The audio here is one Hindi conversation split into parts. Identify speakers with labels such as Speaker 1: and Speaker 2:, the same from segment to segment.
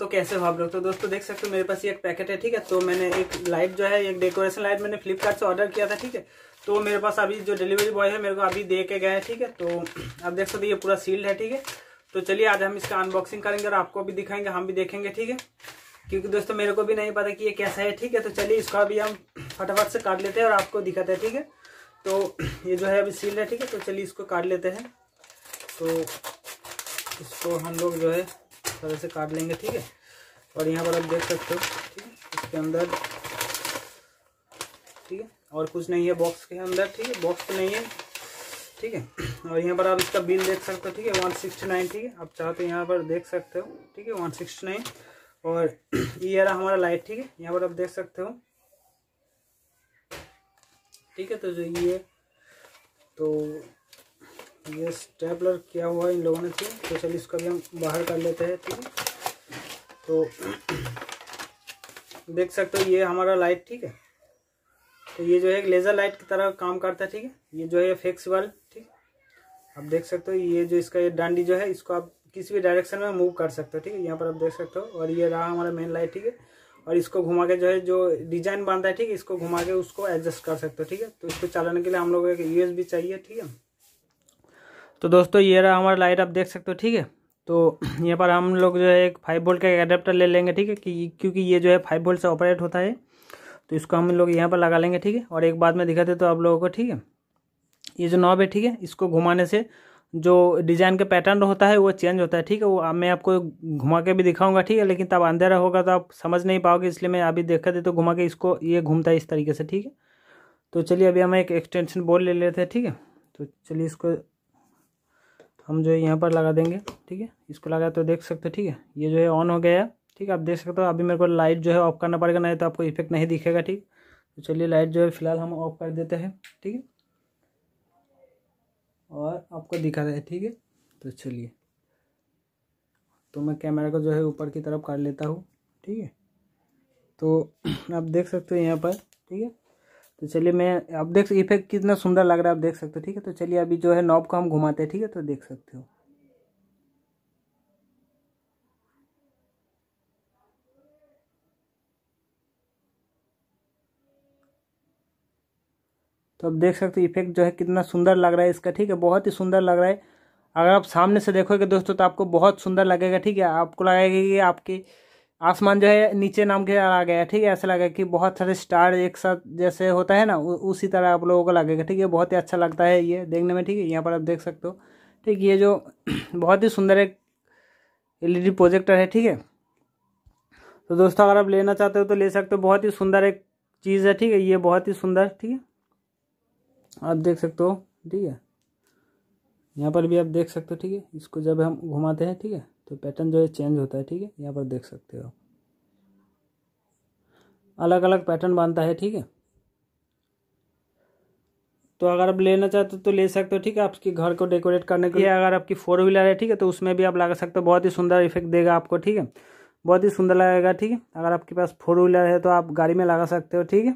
Speaker 1: तो कैसे हो आप लोग तो दोस्तों देख सकते हो मेरे पास ये एक पैकेट है ठीक है तो मैंने एक लाइट जो है एक डेकोरेशन लाइट मैंने फ्लिपकार्ट से ऑर्डर किया था ठीक है तो मेरे पास अभी जो डिलीवरी बॉय है मेरे को अभी दे के गया है ठीक है तो आप देख सकते ये पूरा सील्ड है ठीक है तो चलिए आज हम इसका अनबॉक्सिंग करेंगे और आपको भी दिखाएंगे हम भी देखेंगे ठीक है क्योंकि दोस्तों मेरे को भी नहीं पता कि ये कैसा है ठीक है तो चलिए इसका अभी हम फटाफट से काट लेते हैं और आपको दिखाते हैं ठीक है तो ये जो है अभी सील है ठीक है तो चलिए इसको काट लेते हैं तो इसको हम लोग जो है तरह से काट लेंगे ठीक है और यहाँ पर आप देख सकते हो ठीक है इसके अंदर ठीक है और कुछ नहीं है बॉक्स के अंदर ठीक है बॉक्स तो नहीं है ठीक है और यहाँ पर आप इसका बिल देख सकते हो ठीक है वन सिक्सटी नाइन ठीक है आप चाहो तो यहाँ पर देख सकते हो ठीक है वन सिक्सटी नाइन और ये रहा हमारा लाइट ठीक है यहाँ पर आप देख सकते हो ठीक है तो जो ये तो ये स्टेपलर किया हुआ इन लोगों ने थी तो, तो चलिए इसको भी हम बाहर कर लेते हैं ठीक है तो देख सकते हो ये हमारा लाइट ठीक है तो ये जो है लेज़र लाइट की तरह काम करता है ठीक है ये जो है फ्लेक्सिबल ठीक आप देख सकते हो ये जो इसका ये डांडी जो है इसको आप किसी भी डायरेक्शन में मूव कर सकते हो ठीक है यहाँ पर आप देख सकते हो और ये रहा हमारा मेन लाइट ठीक है और इसको घुमा के जो है जो डिजाइन बनता है ठीक है इसको घुमा के उसको एडजस्ट कर सकते हो ठीक है तो इसको चलाने के लिए हम लोग एक यूएसबी चाहिए ठीक है तो दोस्तों ये रहा हमारा लाइट आप देख सकते हो ठीक है तो यहाँ पर हम लोग जो है एक फाइव वोल्ट का एक अडेप्टर ले लेंगे ठीक है कि क्योंकि ये जो है फाइव वोल्ट से ऑपरेट होता है तो इसको हम लोग यहाँ पर लगा लेंगे ठीक है और एक बात मैं दिखाते तो आप लोगों को ठीक है ये जो नॉब है ठीक है इसको घुमाने से जो डिज़ाइन का पैटर्न होता है वो चेंज होता है ठीक है वो मैं आपको घुमा के भी दिखाऊंगा ठीक है लेकिन तब अंधेरा होगा तो आप समझ नहीं पाओगे इसलिए मैं अभी देखा दे तो घुमा के इसको ये घूमता है इस तरीके से ठीक है तो चलिए अभी हम एक एक्सटेंशन बोर्ड ले लेते हैं ठीक है तो चलिए इसको हम जो है यहाँ पर लगा देंगे ठीक है इसको लगा तो देख सकते हो ठीक है ये जो है ऑन हो गया है ठीक है आप देख सकते हो अभी मेरे को लाइट जो है ऑफ करना पड़ेगा नहीं तो आपको इफेक्ट नहीं दिखेगा ठीक तो चलिए लाइट जो है फिलहाल हम ऑफ कर देते हैं ठीक है और आपको दिखा रहे हैं ठीक है तो चलिए तो मैं कैमरा को जो है ऊपर की तरफ कर लेता हूँ ठीक है तो आप देख सकते हो यहाँ पर ठीक है तो चलिए मैं आप देख इफेक्ट कितना सुंदर लग रहा है आप देख सकते हो ठीक है तो चलिए अभी जो है नॉब को हम घुमाते हैं ठीक है तो देख सकते हो तो आप देख सकते हो इफेक्ट जो है कितना सुंदर लग रहा है इसका ठीक है बहुत ही सुंदर लग रहा है अगर आप सामने से देखोगे दोस्तों तो आपको बहुत सुंदर लगेगा ठीक है आपको लगेगा कि आपके आसमान जो है नीचे नाम के आ गया ठीक है ऐसा लगा कि बहुत सारे स्टार एक साथ जैसे होता है ना उसी तरह आप लोगों को लगेगा ठीक है बहुत ही अच्छा लगता है ये देखने में ठीक है यहाँ पर आप देख सकते हो ठीक ये जो बहुत ही सुंदर एक एल प्रोजेक्टर है ठीक है तो दोस्तों अगर आप लेना चाहते हो तो ले सकते हो बहुत ही सुंदर एक चीज़ है ठीक है ये बहुत ही सुंदर ठीक है आप देख सकते हो ठीक है यहाँ पर भी आप देख सकते हो ठीक है इसको जब हम घुमाते हैं ठीक है तो पैटर्न जो है चेंज होता है ठीक है यहाँ पर देख सकते हो आप अलग अलग पैटर्न बनता है ठीक है तो अगर आप लेना चाहते हो तो ले सकते हो ठीक है आपके घर को डेकोरेट करने के लिए अगर आपकी फोर व्हीलर है ठीक है तो उसमें भी आप लगा सकते हो बहुत ही सुंदर इफेक्ट देगा आपको ठीक है बहुत ही सुंदर लगेगा ठीक है अगर आपके पास फोर व्हीलर है तो आप गाड़ी में लगा सकते हो ठीक है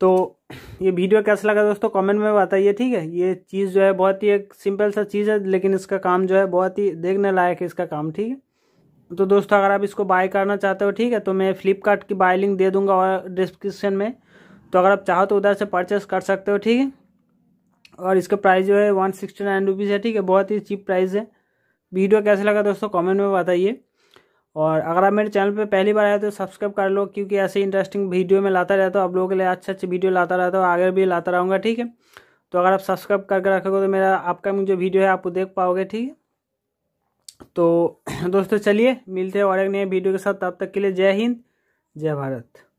Speaker 1: तो ये वीडियो कैसा लगा दोस्तों कमेंट में बताइए ठीक है ये चीज़ जो है बहुत ही एक सिंपल सा चीज़ है लेकिन इसका काम जो है बहुत ही देखने लायक है इसका काम ठीक है तो दोस्तों अगर आप इसको बाय करना चाहते हो ठीक है तो मैं फ्लिपकार्ट की बाय लिंक दे दूंगा और डिस्क्रिप्शन में तो अगर आप चाहो तो उधर से परचेस कर सकते हो ठीक है और इसका प्राइस जो है वन सिक्सटी नाइन रुपीज़ है ठीक है बहुत ही चीप प्राइस है वीडियो कैसे लगा दोस्तों कमेंट में बताइए और अगर आप मेरे चैनल पे पहली बार आए तो सब्सक्राइब कर लो क्योंकि ऐसे इंटरेस्टिंग वीडियो में लाता रहता हूँ आप लोगों के लिए अच्छे अच्छे वीडियो लाता रहता हूँ आगे भी लाता रहूँगा ठीक है तो अगर आप सब्सक्राइब करके रखोगे तो मेरा अपकमिंग जो वीडियो है आप देख पाओगे ठीक है तो दोस्तों चलिए मिलते हैं और एक नए वीडियो के साथ तब तक के लिए जय हिंद जय भारत